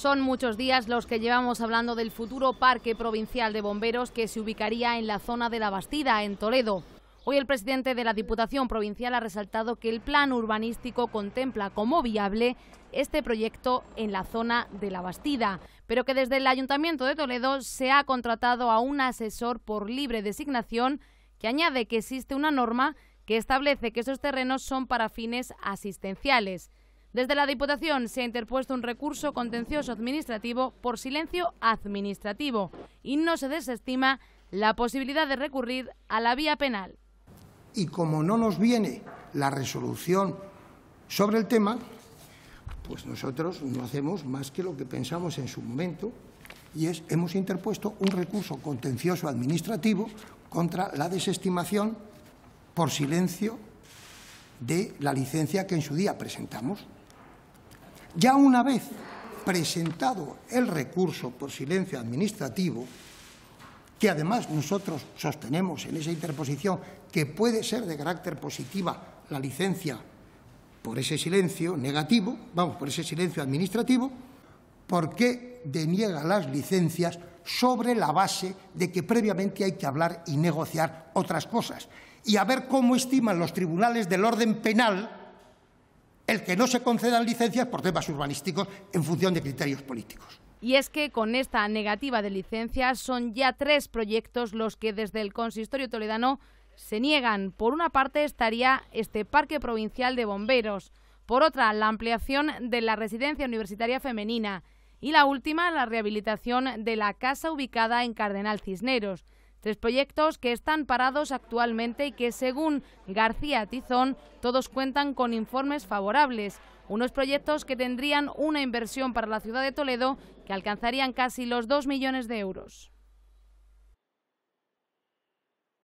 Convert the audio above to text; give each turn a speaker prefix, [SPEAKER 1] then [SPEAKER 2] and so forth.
[SPEAKER 1] Son muchos días los que llevamos hablando del futuro Parque Provincial de Bomberos que se ubicaría en la zona de La Bastida, en Toledo. Hoy el presidente de la Diputación Provincial ha resaltado que el plan urbanístico contempla como viable este proyecto en la zona de La Bastida, pero que desde el Ayuntamiento de Toledo se ha contratado a un asesor por libre designación que añade que existe una norma que establece que esos terrenos son para fines asistenciales. Desde la Diputación se ha interpuesto un recurso contencioso administrativo por silencio administrativo y no se desestima la posibilidad de recurrir a la vía penal.
[SPEAKER 2] Y como no nos viene la resolución sobre el tema, pues nosotros no hacemos más que lo que pensamos en su momento y es hemos interpuesto un recurso contencioso administrativo contra la desestimación por silencio de la licencia que en su día presentamos. Ya una vez presentado el recurso por silencio administrativo, que además nosotros sostenemos en esa interposición que puede ser de carácter positiva la licencia por ese silencio negativo, vamos, por ese silencio administrativo, ¿por qué deniega las licencias sobre la base de que previamente hay que hablar y negociar otras cosas? Y a ver cómo estiman los tribunales del orden penal el que no se concedan licencias por temas urbanísticos en función de criterios políticos.
[SPEAKER 1] Y es que con esta negativa de licencias son ya tres proyectos los que desde el consistorio toledano se niegan. Por una parte estaría este Parque Provincial de Bomberos, por otra la ampliación de la residencia universitaria femenina y la última la rehabilitación de la casa ubicada en Cardenal Cisneros. Tres proyectos que están parados actualmente y que, según García Tizón, todos cuentan con informes favorables. Unos proyectos que tendrían una inversión para la ciudad de Toledo que alcanzarían casi los dos millones de euros.